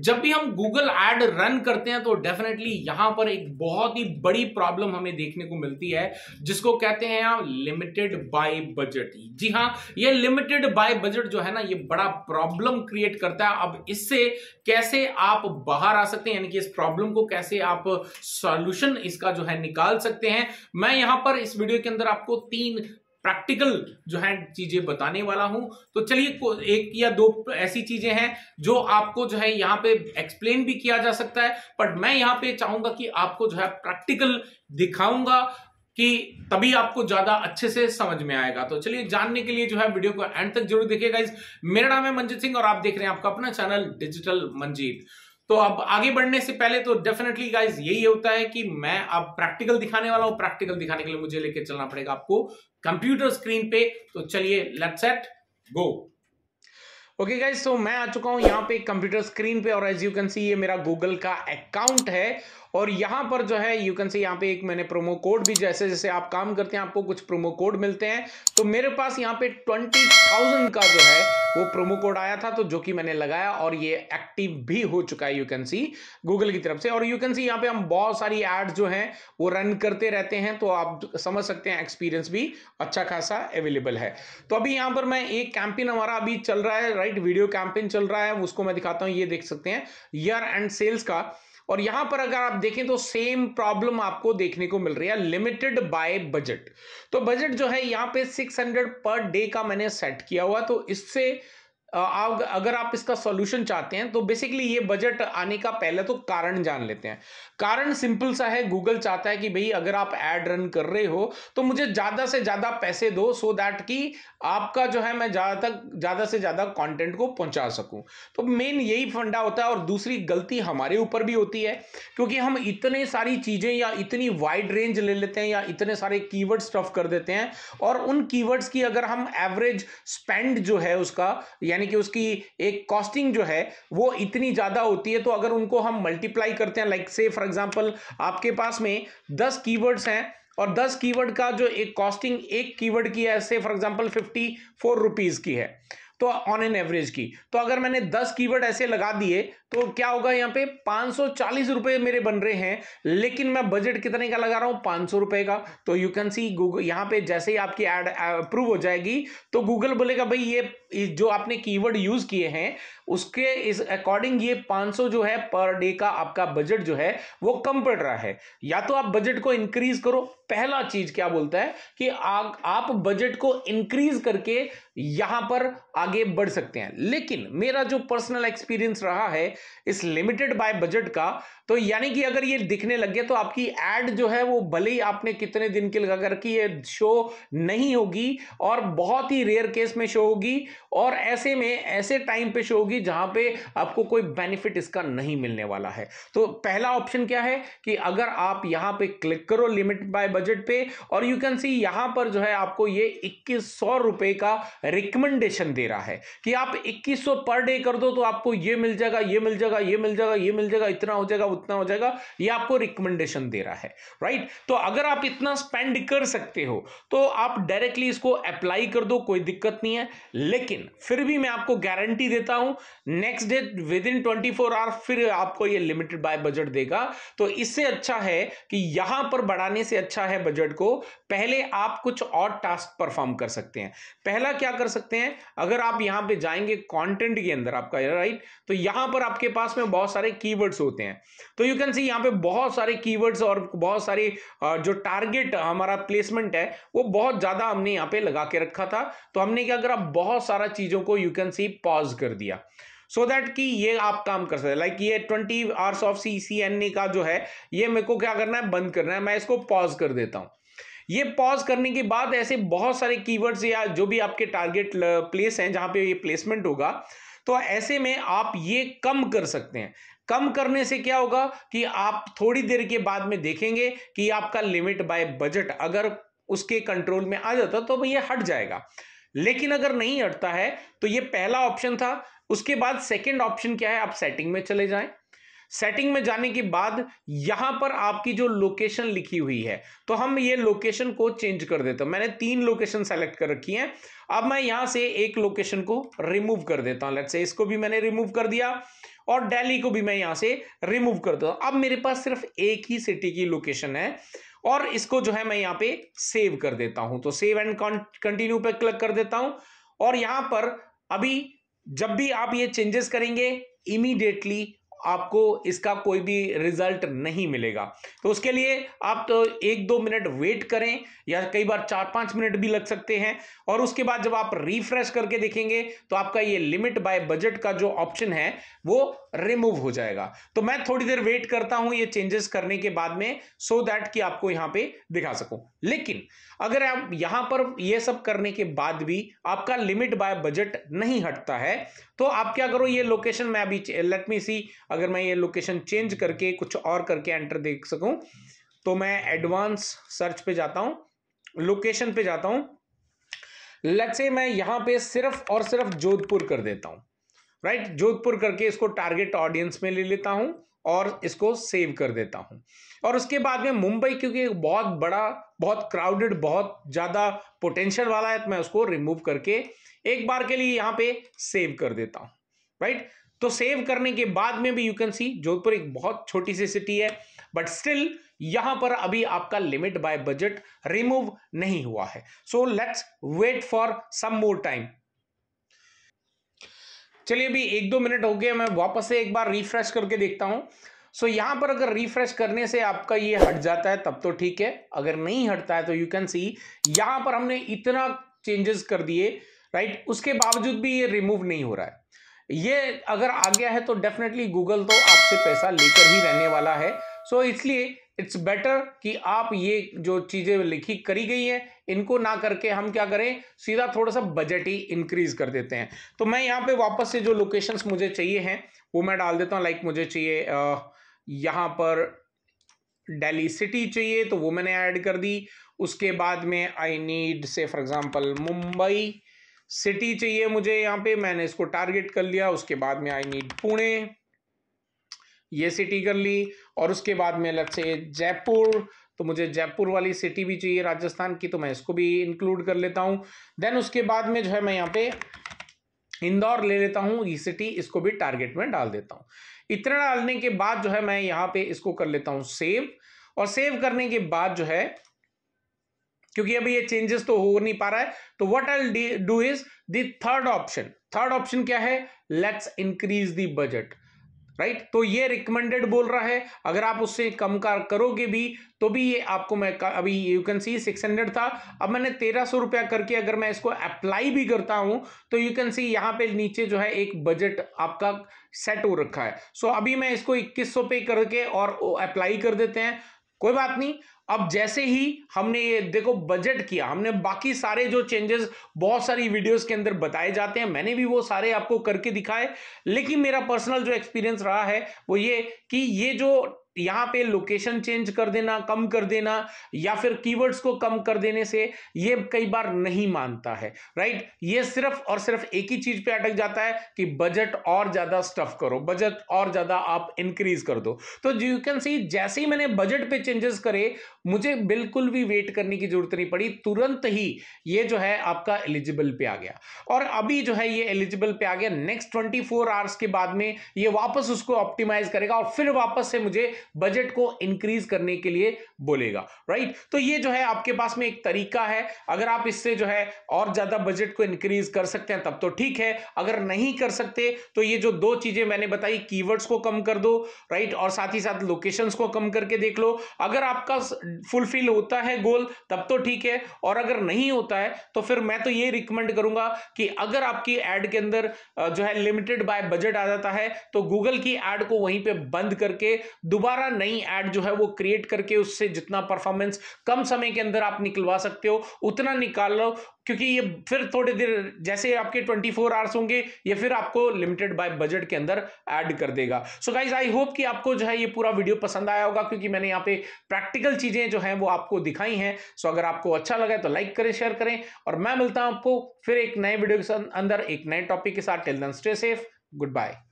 जब भी हम गूगल एड रन करते हैं तो डेफिनेटली यहां पर एक बहुत ही बड़ी प्रॉब्लम हमें देखने को मिलती है जिसको कहते हैं हम लिमिटेड बाय बजट जी हाँ ये लिमिटेड बाय बजट जो है ना ये बड़ा प्रॉब्लम क्रिएट करता है अब इससे कैसे आप बाहर आ सकते हैं यानी कि इस प्रॉब्लम को कैसे आप सॉल्यूशन इसका जो है निकाल सकते हैं मैं यहां पर इस वीडियो के अंदर आपको तीन प्रैक्टिकल जो है चीजें बताने वाला हूं तो चलिए एक या दो ऐसी चीजें हैं जो आपको जो है यहाँ पे एक्सप्लेन भी किया जा सकता है बट मैं यहाँ पे चाहूंगा कि आपको जो है प्रैक्टिकल दिखाऊंगा कि तभी आपको ज्यादा अच्छे से समझ में आएगा तो चलिए जानने के लिए जो है वीडियो को एंड तक जरूर देखिएगा इस मेरा नाम है मंजीत सिंह और आप देख रहे हैं आपका अपना चैनल डिजिटल मंजीत तो अब आगे बढ़ने से पहले तो डेफिनेटली गाइज यही होता है कि मैं अब प्रैक्टिकल दिखाने वाला हूं प्रैक्टिकल दिखाने के लिए मुझे लेके चलना पड़ेगा आपको कंप्यूटर स्क्रीन पे तो चलिए let set go okay guys so मैं आ चुका हूं यहां पे कंप्यूटर स्क्रीन पे और एज यू कैन सी ये मेरा गूगल का अकाउंट है और यहाँ पर जो है यू कैन से यहाँ पे एक मैंने प्रोमो कोड भी जैसे जैसे आप काम करते हैं आपको कुछ प्रोमो कोड मिलते हैं तो मेरे पास यहाँ पे ट्वेंटी थाउजेंड का जो है वो प्रोमो कोड आया था तो जो कि मैंने लगाया और ये एक्टिव भी हो चुका है यू कैन सी गूगल की तरफ से और यू कैन सी यहाँ पे हम बहुत सारी एड्स जो हैं वो रन करते रहते हैं तो आप समझ सकते हैं एक्सपीरियंस भी अच्छा खासा अवेलेबल है तो अभी यहाँ पर मैं एक कैंपेन हमारा अभी चल रहा है राइट वीडियो कैंपेन चल रहा है उसको मैं दिखाता हूं ये देख सकते हैं ईयर एंड सेल्स का और यहां पर अगर आप देखें तो सेम प्रॉब्लम आपको देखने को मिल रही है लिमिटेड बाय बजट तो बजट जो है यहां पे 600 पर डे का मैंने सेट किया हुआ तो इससे अगर आप इसका सॉल्यूशन चाहते हैं तो बेसिकली ये बजट आने का पहले तो कारण जान लेते हैं कारण सिंपल सा है गूगल चाहता है कि भाई अगर आप एड रन कर रहे हो तो मुझे ज़्यादा से ज़्यादा पैसे दो सो so दैट कि आपका जो है मैं ज़्यादा तक ज़्यादा से ज़्यादा कंटेंट को पहुंचा सकूं तो मेन यही फंडा होता है और दूसरी गलती हमारे ऊपर भी होती है क्योंकि हम इतने सारी चीज़ें या इतनी वाइड रेंज ले लेते हैं या इतने सारे कीवर्ड स्टफ कर देते हैं और उन कीवर्ड्स की अगर हम एवरेज स्पेंड जो है उसका यानी यानी कि उसकी एक कॉस्टिंग जो है वो इतनी ज़्यादा होती है तो अगर उनको हम मल्टीप्लाई करते हैं लाइक से फॉर एग्जाम्पल आपके पास में दस कीवर्ड्स हैं और दस कीवर्ड का जो एक कॉस्टिंग एक कीवर्ड की है से for example fifty four rupees की है तो ऑन एन एवरेज की तो अगर मैंने 10 कीवर्ड ऐसे लगा दिए तो क्या होगा यहाँ पे पाँच रुपए मेरे बन रहे हैं लेकिन मैं बजट कितने का लगा रहा हूँ पाँच रुपए का तो यू कैन सी गूगल यहाँ पे जैसे ही आपकी एड अप्रूव uh, हो जाएगी तो गूगल बोलेगा भाई ये जो आपने कीवर्ड यूज किए हैं उसके इस अकॉर्डिंग ये 500 जो है पर डे का आपका बजट जो है वो कम पड़ रहा है या तो आप बजट को इंक्रीज करो पहला चीज क्या बोलता है कि आ, आप बजट को इंक्रीज करके यहां पर आगे बढ़ सकते हैं लेकिन मेरा जो पर्सनल एक्सपीरियंस रहा है इस लिमिटेड बाय बजट का तो यानी कि अगर ये दिखने लग गया तो आपकी एड जो है वो भले ही आपने कितने दिन के लगा कर ये शो नहीं होगी और बहुत ही रेयर केस में शो होगी और ऐसे में ऐसे टाइम पे शो होगी जहां पे आपको कोई बेनिफिट इसका नहीं मिलने वाला है तो पहला ऑप्शन क्या है कि अगर आप यहां पे क्लिक करो लिमिट बाय बजट पे और यू कैन सी यहां पर जो है आपको ये इक्कीस रुपए का रिकमेंडेशन दे रहा है कि आप इक्कीस पर डे कर दो तो आपको ये मिल जाएगा ये मिल जाएगा ये मिल जाएगा ये मिल जाएगा इतना हो जाएगा उतना हो जाएगा ये आपको रिकमेंडेशन दे रहा है राइट तो अगर आप इतना स्पेंड कर सकते हो तो आप डायरेक्टली इसको अप्लाई कर दो कोई दिक्कत नहीं है लेकिन फिर भी मैं आपको गारंटी देता हूं next day within twenty four hour फिर आपको ये लिमिटेड बाय बजट देगा तो इससे अच्छा है कि यहां पर बढ़ाने से अच्छा है बजट को पहले आप कुछ और टास्क परफॉर्म कर सकते हैं पहला क्या कर सकते हैं अगर आप यहां पे जाएंगे कंटेंट के अंदर आपका राइट तो यहां पर आपके पास में बहुत सारे कीवर्ड्स होते हैं तो यू कैन सी यहां पे बहुत सारे कीवर्ड्स और बहुत सारे जो टारगेट हमारा प्लेसमेंट है वो बहुत ज्यादा हमने यहां पर लगा के रखा था तो हमने क्या करा बहुत सारा चीजों को यू कैन सी पॉज कर दिया सो so दैट कि ये आप काम कर सकते हैं लाइक ये twenty hours of C C N A का जो है ये मेरे को क्या करना है बंद करना है मैं इसको पॉज कर देता हूं ये पॉज करने के बाद ऐसे बहुत सारे कीवर्ड्स या जो भी आपके टारगेट प्लेस हैं जहां पे ये प्लेसमेंट होगा तो ऐसे में आप ये कम कर सकते हैं कम करने से क्या होगा कि आप थोड़ी देर के बाद में देखेंगे कि आपका लिमिट बाय बजट अगर उसके कंट्रोल में आ जाता तो ये हट जाएगा लेकिन अगर नहीं हटता है तो ये पहला ऑप्शन था उसके बाद सेकंड ऑप्शन क्या है आप सेटिंग में चले जाएं सेटिंग में जाने के बाद यहां पर आपकी जो लोकेशन लिखी हुई है तो हम ये लोकेशन को चेंज कर देते हैं मैंने तीन लोकेशन सेलेक्ट कर रखी है अब मैं यहां से एक लोकेशन को रिमूव कर देता हूं लेट से इसको भी मैंने रिमूव कर दिया और दिल्ली को भी मैं यहां से रिमूव कर देता हूं अब मेरे पास सिर्फ एक ही सिटी की लोकेशन है और इसको जो है मैं यहां पर सेव कर देता हूं तो सेव एंड कंटिन्यू पर क्लिक कर देता हूं और यहां पर अभी जब भी आप ये चेंजेस करेंगे इमीडिएटली आपको इसका कोई भी रिजल्ट नहीं मिलेगा तो उसके लिए आप तो एक दो मिनट वेट करें या कई बार चार पांच मिनट भी लग सकते हैं और उसके बाद जब आप रिफ्रेश करके देखेंगे तो आपका ये लिमिट बाय बजट का जो ऑप्शन है वो रिमूव हो जाएगा तो मैं थोड़ी देर वेट करता हूं ये चेंजेस करने के बाद में सो so दैट कि आपको यहां पर दिखा सकूं लेकिन अगर आप यहां पर यह सब करने के बाद भी आपका लिमिट बाय बजट नहीं हटता है तो आप क्या करो ये लोकेशन मैं अभी लेट मी सी अगर मैं ये लोकेशन चेंज करके कुछ और करके एंटर देख सकूं तो मैं एडवांस सर्च पे जाता हूं लोकेशन पे जाता हूं लेट से मैं यहां पे सिर्फ और सिर्फ जोधपुर कर देता हूं राइट जोधपुर करके इसको टारगेट ऑडियंस में ले लेता हूं और इसको सेव कर देता हूँ और उसके बाद में मुंबई क्योंकि एक बहुत बड़ा बहुत क्राउडेड बहुत ज़्यादा पोटेंशियल वाला है तो मैं उसको रिमूव करके एक बार के लिए यहाँ पे सेव कर देता हूँ राइट तो सेव करने के बाद में भी यू कैन सी जोधपुर एक बहुत छोटी सी सिटी है बट स्टिल यहां पर अभी आपका लिमिट बाय बजट रिमूव नहीं हुआ है so let's wait for some more time चलिए अभी एक दो मिनट हो गए मैं वापस से एक बार रिफ्रेश करके देखता हूँ सो so, यहाँ पर अगर रिफ्रेश करने से आपका ये हट जाता है तब तो ठीक है अगर नहीं हटता है तो यू कैन सी यहाँ पर हमने इतना चेंजेस कर दिए राइट उसके बावजूद भी ये रिमूव नहीं हो रहा है ये अगर आ गया है तो डेफिनेटली गूगल तो आपसे पैसा लेकर ही रहने वाला है सो so, इसलिए इट्स बेटर कि आप ये जो चीज़ें लिखी करी गई है इनको ना करके हम क्या करें सीधा थोड़ा सा बजट ही इंक्रीज कर देते हैं तो मैं यहाँ पे वापस से जो लोकेशंस मुझे चाहिए हैं वो मैं डाल देता हूँ लाइक मुझे चाहिए यहाँ पर डेली सिटी चाहिए तो वो मैंने ऐड कर दी उसके बाद में I need say for example Mumbai city चाहिए मुझे यहाँ पे मैंने इसको टारगेट कर लिया उसके बाद में आई नीड पुणे ये सिटी कर ली और उसके बाद में अलग से जयपुर तो मुझे जयपुर वाली सिटी भी चाहिए राजस्थान की तो मैं इसको भी इंक्लूड कर लेता हूँ देन उसके बाद में जो है मैं यहाँ पे इंदौर ले लेता हूँ ये सिटी इसको भी टारगेट में डाल देता हूँ इतना डालने के बाद जो है मैं यहाँ पे इसको कर लेता हूँ सेव और सेव करने के बाद जो है क्योंकि अभी ये चेंजेस तो हो नहीं पा रहा है तो what I do is third option third option क्या है let's increase the budget right तो ये रिकमेंडेड बोल रहा है अगर आप उससे कम कार करोगे भी तो भी ये आपको मैं अभी you can see six hundred था अब मैंने तेरह सौ रुपया करके अगर मैं इसको अप्लाई भी करता हूं तो यू कैन सी यहाँ पे नीचे जो है एक बजट आपका सेट हो रखा है सो so, अभी मैं इसको इक्कीस सौ पे करके और अप्लाई कर देते हैं कोई बात नहीं अब जैसे ही हमने ये देखो बजट किया हमने बाकी सारे जो चेंजेस बहुत सारी वीडियोस के अंदर बताए जाते हैं मैंने भी वो सारे आपको करके दिखाए लेकिन मेरा पर्सनल जो एक्सपीरियंस रहा है वो ये कि ये जो यहाँ पे लोकेशन चेंज कर देना कम कर देना या फिर कीवर्ड्स को कम कर देने से ये कई बार नहीं मानता है राइट ये सिर्फ और सिर्फ एक ही चीज पे अटक जाता है कि बजट और ज्यादा स्टफ करो बजट और ज्यादा आप इंक्रीज कर दो तो यू कैन सी जैसे ही मैंने बजट पे चेंजेस करे मुझे बिल्कुल भी वेट करने की जरूरत नहीं पड़ी तुरंत ही ये जो है आपका एलिजिबल पे आ गया और अभी जो है ये एलिजिबल पे आ गया नेक्स्ट ट्वेंटी फोर आवर्स के बाद में ये वापस उसको ऑप्टिमाइज करेगा और फिर वापस से मुझे बजट को इंक्रीज करने के लिए बोलेगा राइट तो ये जो है आपके पास में एक तरीका है अगर आप इससे जो है और ज्यादा बजट को इंक्रीज कर सकते हैं तब तो ठीक है अगर नहीं कर सकते तो ये जो दो चीजें मैंने बताई कीवर्ड्स को कम कर दो राइट और साथ ही साथ लोकेशंस को कम करके देख लो अगर आपका फुलफिल होता है गोल तब तो ठीक है और अगर नहीं होता है तो फिर मैं तो ये रिकमेंड करूंगा कि अगर आपकी एड के अंदर जो है लिमिटेड बाय बजट आ जाता है तो गूगल की एड को वहीं पे बंद करके दोबारा नई एड जो है वो क्रिएट करके उससे जितना परफॉर्मेंस कम समय के अंदर आप निकलवा सकते हो उतना निकाल लो क्योंकि ये फिर थोड़ी देर जैसे आपके 24 फोर आवर्स होंगे ये फिर आपको लिमिटेड बाय बजट के अंदर ऐड कर देगा सो गाइज आई होप कि आपको जो है ये पूरा वीडियो पसंद आया होगा क्योंकि मैंने यहाँ पे प्रैक्टिकल चीजें चीज़ें जो है वो आपको दिखाई हैं सो अगर आपको अच्छा लगा तो लाइक करें शेयर करें और मैं मिलता हूं आपको फिर एक नए वीडियो के अंदर एक नए टॉपिक के साथ till then stay safe good bye